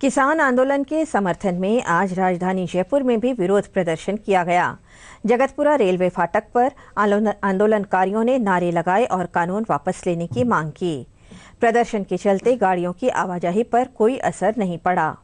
किसान आंदोलन के समर्थन में आज राजधानी जयपुर में भी विरोध प्रदर्शन किया गया जगतपुरा रेलवे फाटक पर आंदोलनकारियों ने नारे लगाए और कानून वापस लेने की मांग की प्रदर्शन के चलते गाड़ियों की आवाजाही पर कोई असर नहीं पड़ा